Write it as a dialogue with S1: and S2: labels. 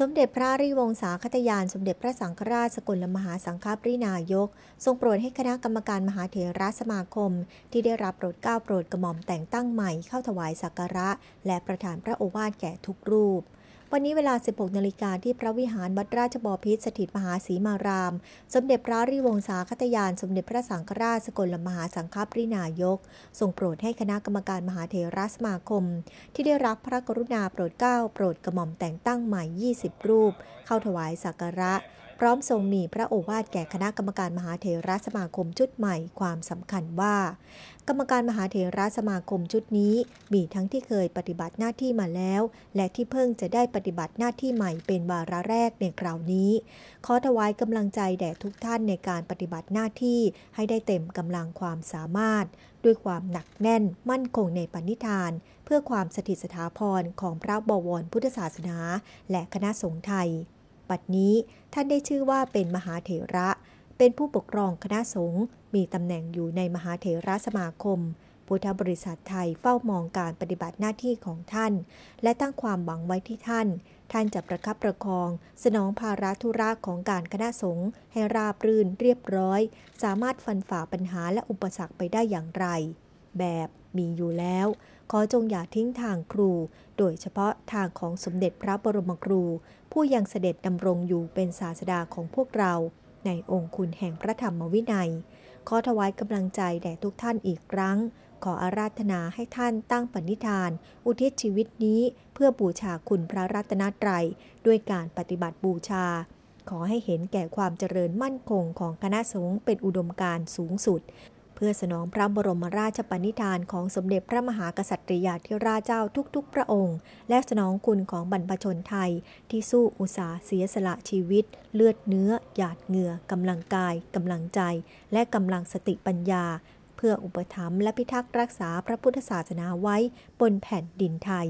S1: สมเด็จพระริวงศาคตยานสมเด็จพระสังฆราชสกลมหาสังฆปรินายก ทรงโปรดให้คณะกรรมการมหาเถรสมาคม ที่ได้รับโปรดเกล้าโปรดกระหม่อมแต่งตั้งใหม่เข้าถวายสักการะ และประทานพระโอวาทแก่ทุกรูปวันนี้เวลา 16 นาฬิกาที่พระวิหารวัดราชบพิษสถิตมหาศรีมาราม สมเด็จพระริวงศาคตยาน สมเด็จพระสังฆราชสกลมหาสังฆปรินายก ทรงโปรดให้คณะกรรมการมหาเทรสมาคม ที่ได้รับพระกรุณาโปรดเกล้าโปรดกระหม่อมแต่งตั้งใหม่ 20 รูป เข้าถวายสักการะร้อมทรงมีพระโอวาทแก่คณะกรรมการมหาเถรสมาคมชุดใหม่ความสำคัญว่า กรรมการมหาเถรสมาคมชุดนี้มีทั้งที่เคยปฏิบัติหน้าที่มาแล้ว และที่เพิ่งจะได้ปฏิบัติหน้าที่ใหม่เป็นวาระแรกในคราวนี้ ขอถวายกำลังใจแด่ทุกท่านในการปฏิบัติหน้าที่ให้ได้เต็มกำลังความสามารถ ด้วยความหนักแน่น มั่นคงในปณิธาน เพื่อความสถิตสถาพรของพระบวรพุทธศาสนา และคณะสงฆ์ไทยัดนี้ ท่านได้ชื่อว่าเป็นมหาเถระ เป็นผู้ปกครองคณะสงฆ์ มีตำแหน่งอยู่ในมหาเถระสมาคม พุทธบริษัทไทยเฝ้ามองการปฏิบัติหน้าที่ของท่าน และตั้งความหวังไว้ที่ท่าน ท่านจะประคับประคอง สนองภาระธุระของการคณะสงฆ์ให้ราบรื่นเรียบร้อย สามารถฟันฝ่าปัญหาและอุปสรรคไปได้อย่างไรแบบมีอยู่แล้ว ขอจงอย่าทิ้งทางครู โดยเฉพาะทางของสมเด็จพระบรมครู ผู้ยังเสด็จดำรงอยู่เป็นศาสดาของพวกเรา ในองค์คุณแห่งพระธรรมวินัย ขอถวายกำลังใจแด่ทุกท่านอีกครั้ง ขออาราธนาให้ท่านตั้งปณิธาน อุทิศชีวิตนี้เพื่อบูชาคุณพระรัตนตรัยด้วยการปฏิบัติบูชา ขอให้เห็นแก่ความเจริญมั่นคงของคณะสงฆ์เป็นอุดมการสูงสุดพื่อสนองพระบรมราชปณิธานของสมเด็จพระมหากษัตริยาธิราชเจ้าทุกๆ พระองค์ และสนองคุณของบรรพชนไทยที่สู้อุตสาเสียสละชีวิต เลือดเนื้อ หยาดเหงื่อกำลังกาย กำลังใจ และกำลังสติปัญญา เพื่ออุปถัมภ์และพิทักษ์รักษาพระพุทธศาสนาไว้ บนแผ่นดินไทย